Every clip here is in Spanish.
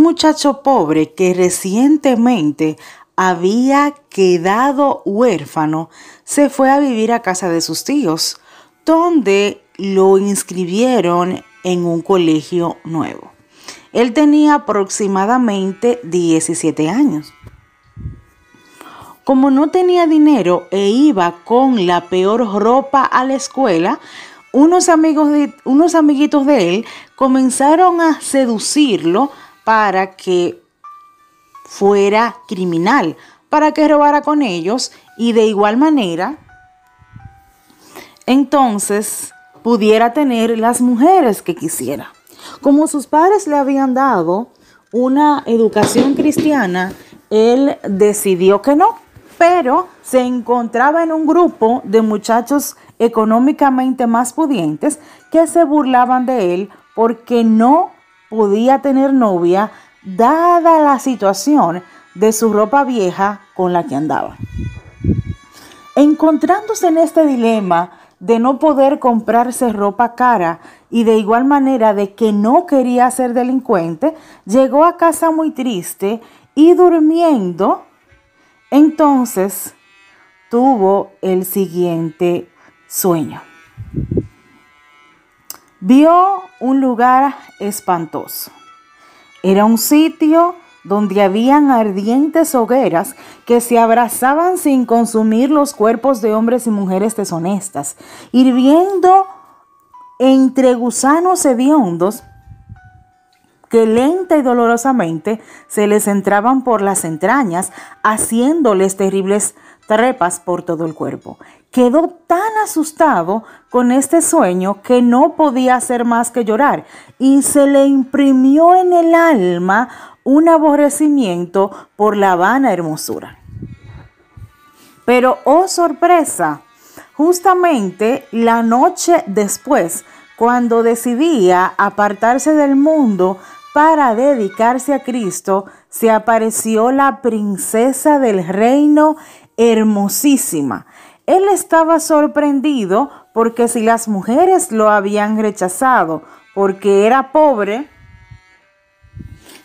muchacho pobre que recientemente había quedado huérfano, se fue a vivir a casa de sus tíos, donde lo inscribieron en un colegio nuevo. Él tenía aproximadamente 17 años. Como no tenía dinero e iba con la peor ropa a la escuela, unos, amigos de, unos amiguitos de él comenzaron a seducirlo para que fuera criminal, para que robara con ellos y de igual manera, entonces pudiera tener las mujeres que quisiera. Como sus padres le habían dado una educación cristiana, él decidió que no, pero se encontraba en un grupo de muchachos económicamente más pudientes que se burlaban de él porque no podía tener novia dada la situación de su ropa vieja con la que andaba. Encontrándose en este dilema de no poder comprarse ropa cara y de igual manera de que no quería ser delincuente, llegó a casa muy triste y durmiendo, entonces tuvo el siguiente sueño vio un lugar espantoso. Era un sitio donde habían ardientes hogueras que se abrazaban sin consumir los cuerpos de hombres y mujeres deshonestas, hirviendo entre gusanos hediondos que lenta y dolorosamente se les entraban por las entrañas, haciéndoles terribles trepas por todo el cuerpo. Quedó tan asustado con este sueño que no podía hacer más que llorar y se le imprimió en el alma un aborrecimiento por la vana hermosura. Pero, oh sorpresa, justamente la noche después, cuando decidía apartarse del mundo para dedicarse a Cristo, se apareció la princesa del reino hermosísima. Él estaba sorprendido porque si las mujeres lo habían rechazado, porque era pobre,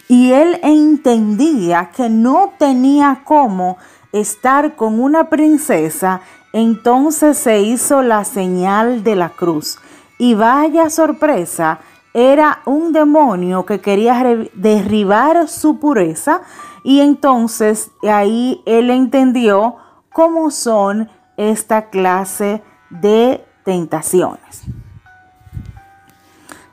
y él entendía que no tenía cómo estar con una princesa, entonces se hizo la señal de la cruz. Y vaya sorpresa, era un demonio que quería derribar su pureza y entonces ahí él entendió cómo son esta clase de tentaciones.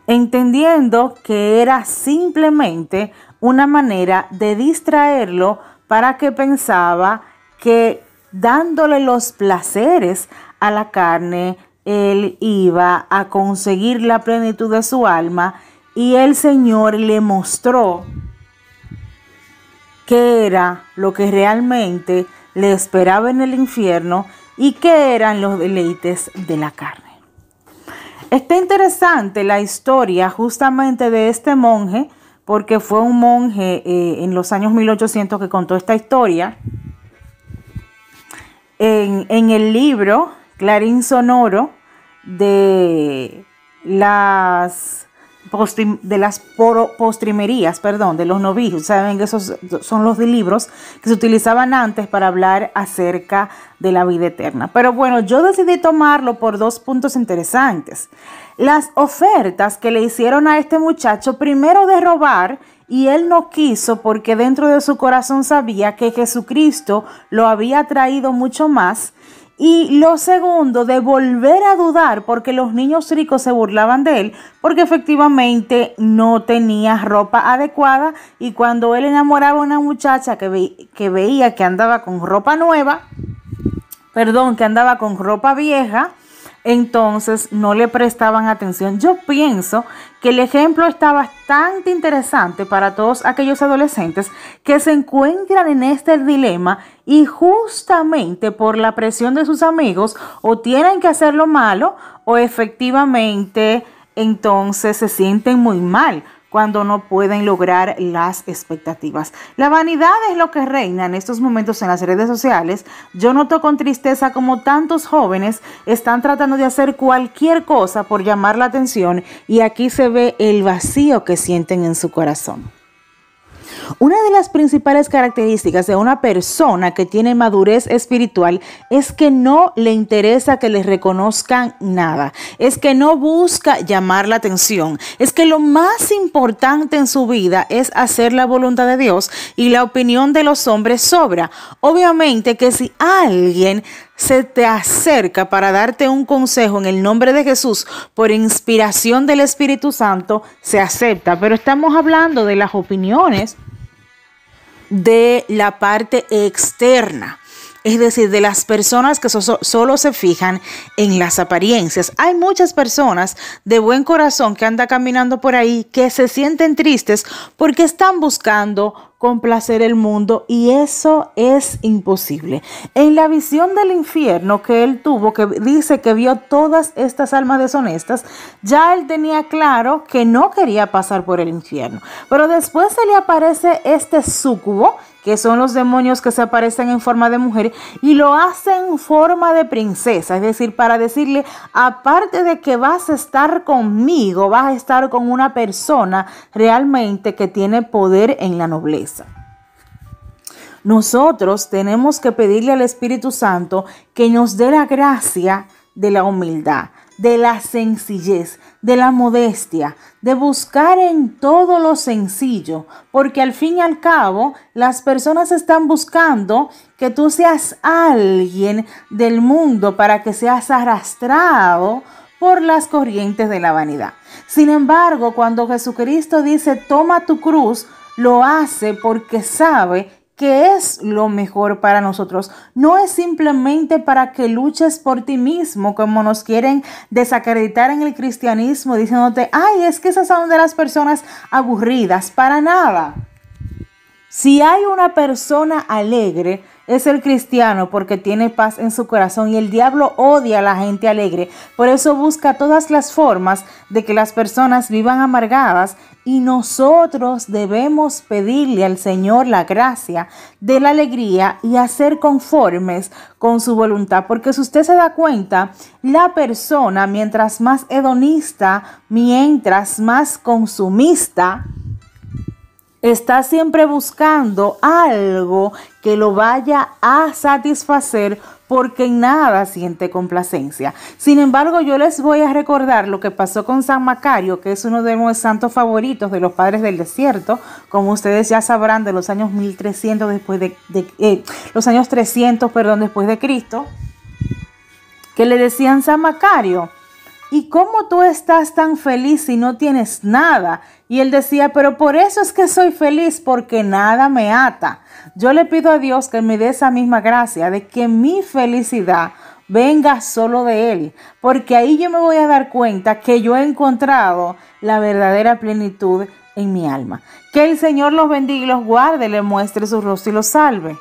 Entendiendo que era simplemente una manera de distraerlo para que pensaba que dándole los placeres a la carne él iba a conseguir la plenitud de su alma y el Señor le mostró qué era lo que realmente le esperaba en el infierno y qué eran los deleites de la carne. Está interesante la historia justamente de este monje, porque fue un monje eh, en los años 1800 que contó esta historia. En, en el libro clarín sonoro de las, de las postrimerías, perdón, de los novillos. Saben que esos son los libros que se utilizaban antes para hablar acerca de la vida eterna. Pero bueno, yo decidí tomarlo por dos puntos interesantes. Las ofertas que le hicieron a este muchacho, primero de robar, y él no quiso porque dentro de su corazón sabía que Jesucristo lo había traído mucho más y lo segundo, de volver a dudar porque los niños ricos se burlaban de él porque efectivamente no tenía ropa adecuada y cuando él enamoraba a una muchacha que, que veía que andaba con ropa nueva, perdón, que andaba con ropa vieja, entonces no le prestaban atención. Yo pienso que el ejemplo está bastante interesante para todos aquellos adolescentes que se encuentran en este dilema y justamente por la presión de sus amigos o tienen que hacerlo malo o efectivamente entonces se sienten muy mal cuando no pueden lograr las expectativas. La vanidad es lo que reina en estos momentos en las redes sociales. Yo noto con tristeza como tantos jóvenes están tratando de hacer cualquier cosa por llamar la atención y aquí se ve el vacío que sienten en su corazón. Una de las principales características de una persona que tiene madurez espiritual es que no le interesa que le reconozcan nada, es que no busca llamar la atención, es que lo más importante en su vida es hacer la voluntad de Dios y la opinión de los hombres sobra. Obviamente que si alguien se te acerca para darte un consejo en el nombre de Jesús por inspiración del Espíritu Santo, se acepta. Pero estamos hablando de las opiniones de la parte externa. Es decir, de las personas que solo se fijan en las apariencias. Hay muchas personas de buen corazón que andan caminando por ahí que se sienten tristes porque están buscando complacer el mundo y eso es imposible. En la visión del infierno que él tuvo, que dice que vio todas estas almas deshonestas, ya él tenía claro que no quería pasar por el infierno. Pero después se le aparece este sucubo, que son los demonios que se aparecen en forma de mujer y lo hacen en forma de princesa, es decir, para decirle, aparte de que vas a estar conmigo, vas a estar con una persona realmente que tiene poder en la nobleza. Nosotros tenemos que pedirle al Espíritu Santo que nos dé la gracia de la humildad, de la sencillez, de la modestia, de buscar en todo lo sencillo, porque al fin y al cabo las personas están buscando que tú seas alguien del mundo para que seas arrastrado por las corrientes de la vanidad. Sin embargo, cuando Jesucristo dice, toma tu cruz, lo hace porque sabe que es lo mejor para nosotros. No es simplemente para que luches por ti mismo, como nos quieren desacreditar en el cristianismo, diciéndote, ay, es que esas son de las personas aburridas, para nada. Si hay una persona alegre, es el cristiano porque tiene paz en su corazón y el diablo odia a la gente alegre. Por eso busca todas las formas de que las personas vivan amargadas y nosotros debemos pedirle al Señor la gracia de la alegría y hacer conformes con su voluntad. Porque si usted se da cuenta, la persona mientras más hedonista, mientras más consumista, está siempre buscando algo que lo vaya a satisfacer porque en nada siente complacencia. Sin embargo, yo les voy a recordar lo que pasó con San Macario, que es uno de los santos favoritos de los padres del desierto, como ustedes ya sabrán, de los años 1300 después de, eh, los años 300, perdón, después de Cristo, que le decían San Macario, ¿y cómo tú estás tan feliz si no tienes nada? Y él decía, pero por eso es que soy feliz, porque nada me ata. Yo le pido a Dios que me dé esa misma gracia, de que mi felicidad venga solo de Él, porque ahí yo me voy a dar cuenta que yo he encontrado la verdadera plenitud en mi alma. Que el Señor los bendiga y los guarde, le muestre su rostro y los salve.